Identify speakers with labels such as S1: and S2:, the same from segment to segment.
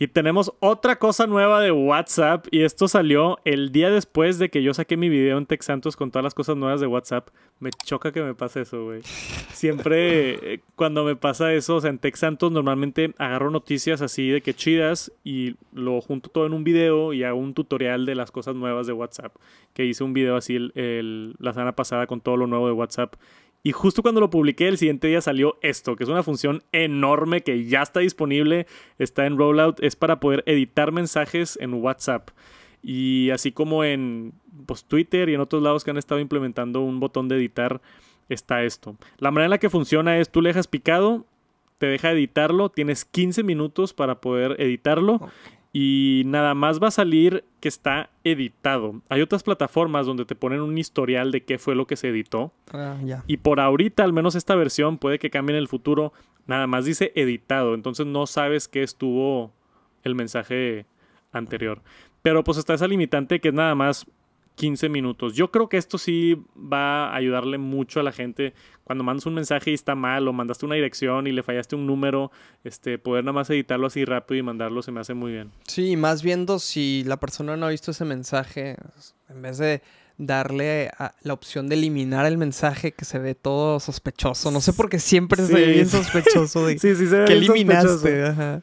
S1: Y tenemos otra cosa nueva de WhatsApp. Y esto salió el día después de que yo saqué mi video en Tech Santos con todas las cosas nuevas de WhatsApp. Me choca que me pase eso, güey. Siempre eh, cuando me pasa eso, o sea, en Tech Santos normalmente agarro noticias así de que chidas y lo junto todo en un video y hago un tutorial de las cosas nuevas de WhatsApp. Que hice un video así la semana pasada con todo lo nuevo de WhatsApp y justo cuando lo publiqué, el siguiente día salió esto, que es una función enorme que ya está disponible, está en rollout, es para poder editar mensajes en WhatsApp. Y así como en pues, Twitter y en otros lados que han estado implementando un botón de editar, está esto. La manera en la que funciona es tú le dejas picado, te deja editarlo, tienes 15 minutos para poder editarlo y nada más va a salir que está editado. Hay otras plataformas donde te ponen un historial de qué fue lo que se editó. Ah, y por ahorita, al menos esta versión, puede que cambie en el futuro. Nada más dice editado. Entonces no sabes qué estuvo el mensaje anterior. Pero pues está esa limitante que es nada más 15 minutos. Yo creo que esto sí va a ayudarle mucho a la gente cuando mandas un mensaje y está mal o mandaste una dirección y le fallaste un número, este poder nada más editarlo así rápido y mandarlo se me hace muy bien.
S2: Sí, más viendo si la persona no ha visto ese mensaje, en vez de darle la opción de eliminar el mensaje que se ve todo sospechoso. No sé por qué siempre se ve bien sospechoso. De, sí, sí, se ve Que eliminaste.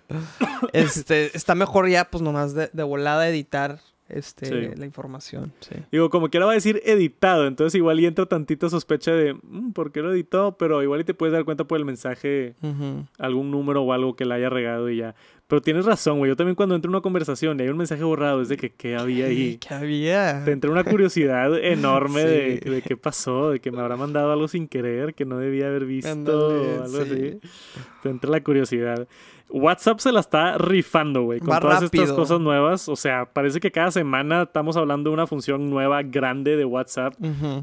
S2: Este, está mejor ya, pues nomás de volada editar este, la información.
S1: Digo, como quiera va a decir editado, entonces igual y entra tantito sospecha de mm, por qué lo editó, pero igual y te puedes dar cuenta por el mensaje, algún número o algo que le haya regado y ya. Pero tienes razón, güey. Yo también cuando entro en una conversación y hay un mensaje borrado, es de que qué había ahí. ¿Qué había? Te entra una curiosidad enorme de, qué pasó, de que me habrá mandado algo sin querer, que no debía haber visto, algo así. Te entra la curiosidad. WhatsApp se la está rifando, güey, con todas estas cosas nuevas. O sea, parece que cada semana estamos hablando de una función nueva, grande de WhatsApp.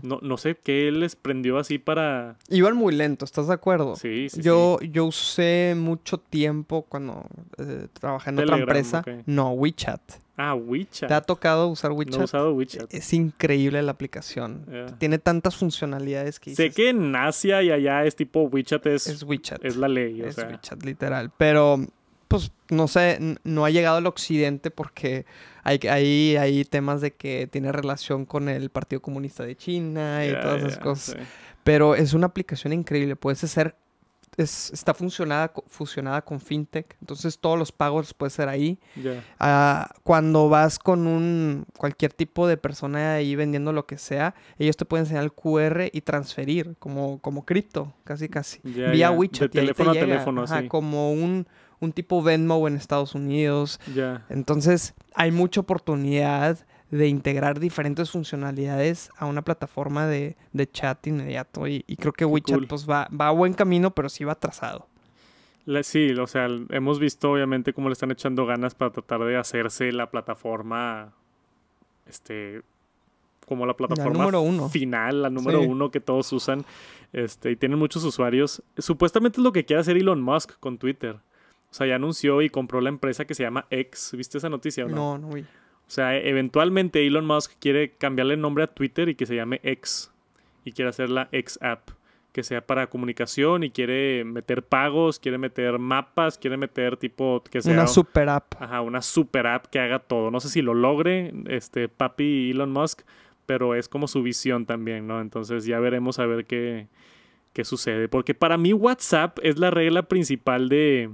S1: no, no sé qué les prendió así para. Iban muy lento, ¿estás de acuerdo? Sí, sí. Yo,
S2: yo usé mucho tiempo cuando eh, trabajando en otra empresa. No, WeChat. Ah, WeChat. ¿Te ha tocado usar WeChat? No he usado WeChat. Es increíble la aplicación. Tiene tantas funcionalidades que...
S1: sé que en Asia y allá es tipo WeChat es... Es WeChat. Es la ley, o Es WeChat,
S2: literal. Pero, pues, no sé, no ha llegado al occidente porque hay, hay temas de que tiene relación con el Partido Comunista de China y todas esas cosas. Pero es una aplicación increíble. Puedes hacer está funcionada, fusionada con fintech, entonces todos los pagos puede ser ahí. Ah, cuando vas con un cualquier tipo de persona ahí vendiendo lo que sea, ellos te pueden enseñar el QR y transferir como, como cripto, casi casi,
S1: vía WeChat. De teléfono teléfono,
S2: Como un, un tipo Venmo en Estados Unidos. Entonces hay mucha oportunidad de integrar diferentes funcionalidades a una plataforma de, chat inmediato. Y, creo que WeChat pues, va, va a buen camino, pero sí va atrasado.
S1: sí, o sea, hemos visto obviamente cómo le están echando ganas para tratar de hacerse la plataforma, este, como la plataforma final, la número uno que todos usan, este, y tienen muchos usuarios. Supuestamente es lo que quiere hacer Elon Musk con Twitter. O sea, ya anunció y compró la empresa que se llama X. ¿Viste esa noticia o no? No, no o sea, eventualmente Elon Musk quiere cambiarle el nombre a Twitter y que se llame X. Y quiere hacer la X App, que sea para comunicación y quiere meter pagos, quiere meter mapas, quiere meter tipo que sea... Una super app. Ajá, una super app que haga todo. No sé si lo logre, este papi Elon Musk, pero es como su visión también, ¿no? Entonces ya veremos a ver qué, qué sucede. Porque para mí WhatsApp es la regla principal de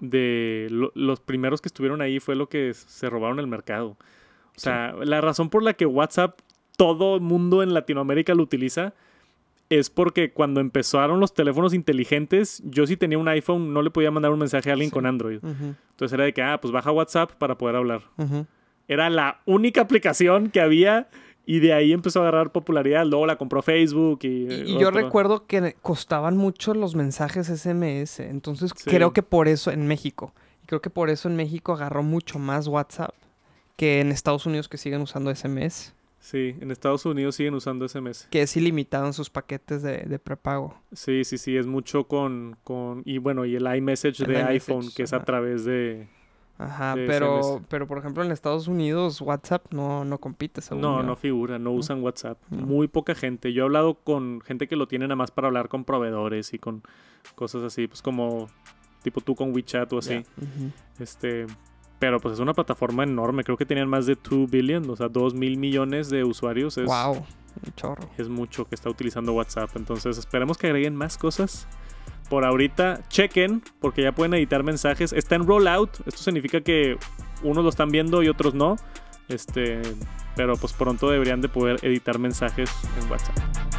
S1: de los primeros que estuvieron ahí fue lo que se robaron el mercado. O sea, la razón por la que WhatsApp todo el mundo en Latinoamérica lo utiliza es porque cuando empezaron los teléfonos inteligentes, yo si tenía un iPhone no le podía mandar un mensaje a alguien con Android. Entonces era de que, ah, pues baja WhatsApp para poder hablar. Era la única aplicación que había y de ahí empezó a agarrar popularidad. Luego la compró Facebook. Y, y, eh, yo recuerdo
S2: que costaban mucho los mensajes SMS. Entonces creo que por eso en México. Creo que por eso en México agarró mucho más WhatsApp que en Estados Unidos que siguen usando SMS.
S1: Sí, en Estados Unidos siguen usando SMS.
S2: Que es ilimitado en sus paquetes de, prepago.
S1: Sí, sí, sí, es mucho con, con... Y bueno, y el iMessage de iPhone, que es a través de, Ajá, pero,
S2: pero por ejemplo en Estados Unidos WhatsApp no, no compite. no, no
S1: figura, no usan WhatsApp. Muy poca gente. Yo he hablado con gente que lo tiene nada más para hablar con proveedores y con cosas así, pues como tipo tú con WeChat o así. Este, pero pues es una plataforma enorme. Creo que tenían más de 2 billion, o sea, 2 mil millones de usuarios. Es, wow, chorro. Es mucho que está utilizando WhatsApp. Entonces esperemos que agreguen más cosas por ahorita. Chequen, porque ya pueden editar mensajes. Está en rollout. Esto significa que unos lo están viendo y otros no. Este, pero pues pronto deberían de poder editar mensajes en WhatsApp.